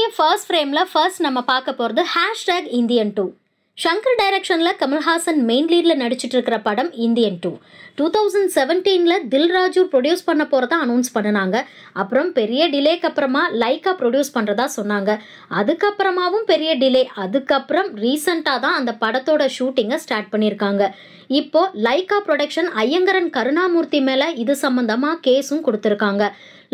இன்னைக்கு ஃபர்ஸ்ட் ஃப்ரேமில் ஃபர்ஸ்ட் நம்ம பார்க்க போகிறது ஹேஷ்டேக் இந்தியன் டூ ஷங்கர் டைரக்ஷனில் கமல்ஹாசன் மெயின் லீடில் நடிச்சிட்டு இருக்கிற படம் இந்தியன் டூ டூ தௌசண்ட் செவன்டீனில் தில்ராஜு ப்ரொடியூஸ் பண்ண போகிறத அனௌன்ஸ் பண்ணினாங்க அப்புறம் பெரிய டிலேக்கு அப்புறமா லைக்காக ப்ரொடியூஸ் பண்ணுறதா சொன்னாங்க அதுக்கப்புறமாவும் பெரிய டிலே அதுக்கப்புறம் ரீசண்டாக தான் அந்த படத்தோட ஷூட்டிங்கை ஸ்டார்ட் பண்ணியிருக்காங்க இப்போது லைக்கா ப்ரொடக்ஷன் ஐயங்கரன் கருணாமூர்த்தி மேலே இது சம்மந்தமாக கேஸும் கொடுத்துருக்காங்க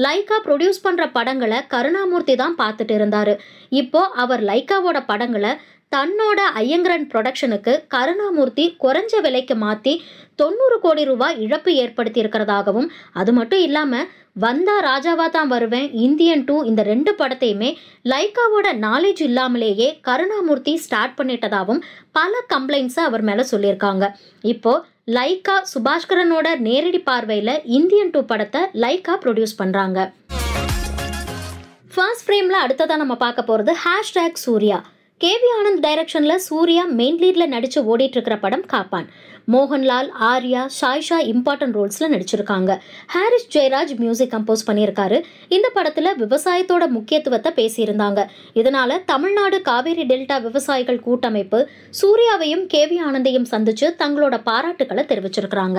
லைக்கா ப்ரொடியூஸ் பண்ணுற படங்களை கருணாமூர்த்தி தான் பார்த்துட்டு இருந்தார் இப்போ அவர் லைகாவோட படங்களை தன்னோட ஐயங்கரன் ப்ரொடக்ஷனுக்கு கருணாமூர்த்தி குறைஞ்ச விலைக்கு மாற்றி தொண்ணூறு கோடி ரூபாய் இழப்பு ஏற்படுத்தி இருக்கிறதாகவும் அது மட்டும் இல்லாமல் வந்தா ராஜாவா தான் வருவேன் இந்தியன் டூ இந்த ரெண்டு படத்தையுமே லைக்காவோட நாலேஜ் இல்லாமலேயே கருணாமூர்த்தி ஸ்டார்ட் பண்ணிட்டதாகவும் பல கம்ப்ளைண்ட்ஸை அவர் மேலே சொல்லியிருக்காங்க இப்போது லைக்கா சுபாஷ்கரனோட நேரடி பார்வையில் இந்தியன் டூ படத்தை லைக்கா ப்ரொடியூஸ் பண்ணுறாங்க ஃபர்ஸ்ட் ஃப்ரேமில் அடுத்ததாக நம்ம பார்க்க போகிறது ஹேஷ்டேக் சூர்யா கேவி ஆனந்த் டைரக்ஷனில் சூர்யா மெயின் லீடில் நடித்து இருக்கிற படம் காப்பான் மோகன்லால் ஆர்யா சாய்ஷா இம்பார்ட்டன்ட் ரோல்ஸ்ல நடிச்சிருக்காங்க ஹாரிஸ் ஜெயராஜ் மியூசிக் கம்போஸ் பண்ணியிருக்காரு இந்த படத்தில் விவசாயத்தோட முக்கியத்துவத்தை பேசியிருந்தாங்க இதனால் தமிழ்நாடு காவேரி டெல்டா விவசாயிகள் கூட்டமைப்பு சூர்யாவையும் கேவி ஆனந்தையும் சந்தித்து தங்களோட பாராட்டுக்களை தெரிவிச்சிருக்கிறாங்க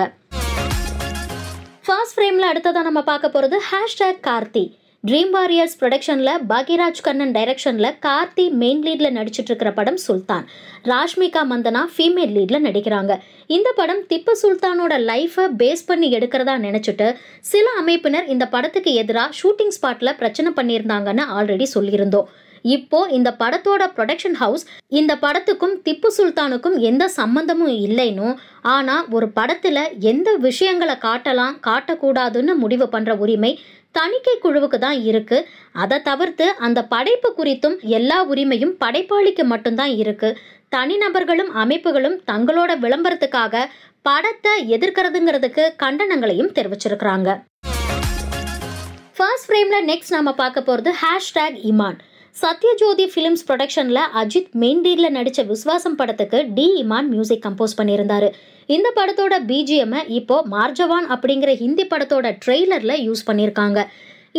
ஃபர்ஸ்ட் ஃப்ரேமில் அடுத்ததாக நம்ம பார்க்க போகிறது ஹேஷ்டேக் கார்த்தி ட்ரீம் வாரியர்ஸ் ப்ரொடக்ஷனில் பாக்யராஜ் கண்ணன் டைரக்ஷனில் கார்த்தி மெயின் லீடில் நடிச்சிட்டு இருக்கிற படம் சுல்தான் ராஷ்மிகா மந்தனா ஃபீமேல் லீடில் நடிக்கிறாங்க இந்த படம் திப்பு சுல்தானோட லைஃப்பை பேஸ் பண்ணி எடுக்கிறதா நினச்சிட்டு சில அமைப்பினர் இந்த படத்துக்கு எதிராக ஷூட்டிங் ஸ்பாட்டில் பிரச்சனை பண்ணியிருந்தாங்கன்னு ஆல்ரெடி சொல்லியிருந்தோம் இப்போ இந்த படத்தோட ப்ரொடக்ஷன் ஹவுஸ் இந்த படத்துக்கும் திப்பு சுல்தானுக்கும் எந்த சம்மந்தமும் இல்லைன்னு ஆனால் ஒரு படத்தில் எந்த விஷயங்களை காட்டலாம் காட்டக்கூடாதுன்னு முடிவு பண்ணுற உரிமை தணிக்கை குழுவுக்கு தான் இருக்கு அதை தவிர்த்து அந்த படைப்பு குறித்தும் எல்லா உரிமையும் படைப்பாளிக்கு மட்டும்தான் இருக்கு தனிநபர்களும் அமைப்புகளும் தங்களோட விளம்பரத்துக்காக படத்தை எதிர்க்கிறதுங்கிறதுக்கு கண்டனங்களையும் தெரிவிச்சிருக்கிறாங்க ஃபர்ஸ்ட் ஃப்ரேம்ல நெக்ஸ்ட் நாம பார்க்க போகிறது ஹேஷ்டேக் இமான் சத்யஜோதி ஃபிலிம்ஸ் ப்ரொடக்ஷன்ல அஜித் மெயின் டீட்ல நடித்த விஸ்வாசம் படத்துக்கு டி இமான் மியூசிக் கம்போஸ் பண்ணியிருந்தார் இந்த படத்தோட பிஜிஎம்மை இப்போ மார்ஜவான் அப்படிங்கிற ஹிந்தி படத்தோட ட்ரெய்லரில் யூஸ் பண்ணியிருக்காங்க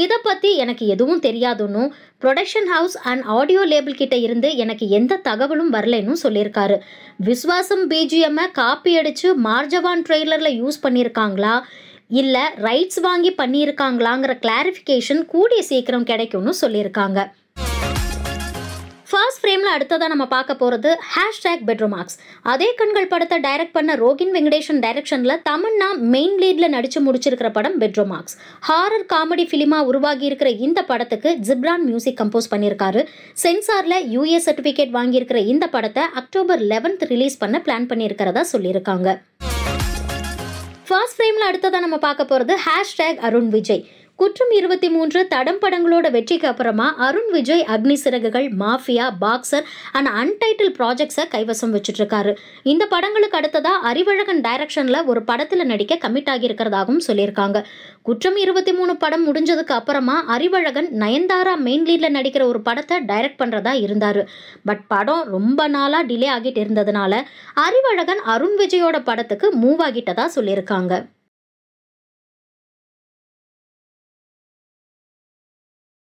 இதை பற்றி எனக்கு எதுவும் தெரியாதுன்னு production house and audio label கிட்ட இருந்து எனக்கு எந்த தகவலும் வரலன்னு சொல்லியிருக்காரு விஸ்வாசம் பிஜிஎம்மை காப்பி அடிச்சு மார்ஜவான் ட்ரெய்லரில் யூஸ் பண்ணியிருக்காங்களா இல்லை ரைட்ஸ் வாங்கி பண்ணியிருக்காங்களாங்கிற கிளாரிஃபிகேஷன் கூடிய சீக்கிரம் கிடைக்கும்னு சொல்லியிருக்காங்க ஃபர்ஸ்ட் ஃப்ரேமில் அடுத்ததாக நம்ம பார்க்க போகிறது ஹேஷ்டேக் பெட்ரூம் ஆக்ஸ் அதே கண்கள் படத்தை டைரக்ட் பண்ண ரோகின் வெங்கடேஷன் டைரக்ஷனில் தமிழ்னா மெயின் லீடில் நடித்து முடிச்சிருக்கிற படம் பெட்ரூம் ஆக்ஸ் ஹாரர் காமெடி ஃபிலிமா உருவாகி இருக்கிற இந்த படத்துக்கு ஜிப்ரான் மியூசிக் கம்போஸ் பண்ணியிருக்காரு சென்சாரில் யூஏ சர்டிஃபிகேட் வாங்கியிருக்கிற இந்த படத்தை அக்டோபர் லெவன்த் ரிலீஸ் பண்ண பிளான் பண்ணியிருக்கிறதா சொல்லியிருக்காங்க ஃபர்ஸ்ட் ஃப்ரேமில் அடுத்ததாக நம்ம பார்க்க போகிறது ஹேஷ்டேக் அருண் விஜய் குற்றம் இருபத்தி மூன்று தடம் படங்களோட வெற்றிக்கு அப்புறமா Arun Vijay Agni Siragugal mafia boxer and untitled ப்ராஜெக்ட்ஸை கைவசம் வச்சுட்டு இருக்காரு இந்த படங்களுக்கு அடுத்ததா அறிவழகன் டைரக்ஷனில் ஒரு படத்தில் நடிக்க கமிட் ஆகியிருக்கிறதாகவும் சொல்லியிருக்காங்க குற்றம் இருபத்தி மூணு படம் முடிஞ்சதுக்கு அப்புறமா அறிவழகன் நயன்தாரா மெயின் லீடில் நடிக்கிற ஒரு படத்தை டைரக்ட் பண்ணுறதா இருந்தார் பட் படம் ரொம்ப நாளாக டிலே ஆகிட்டு இருந்ததுனால அறிவழகன் அருண் விஜயோட படத்துக்கு மூவ் ஆகிட்டதா சொல்லியிருக்காங்க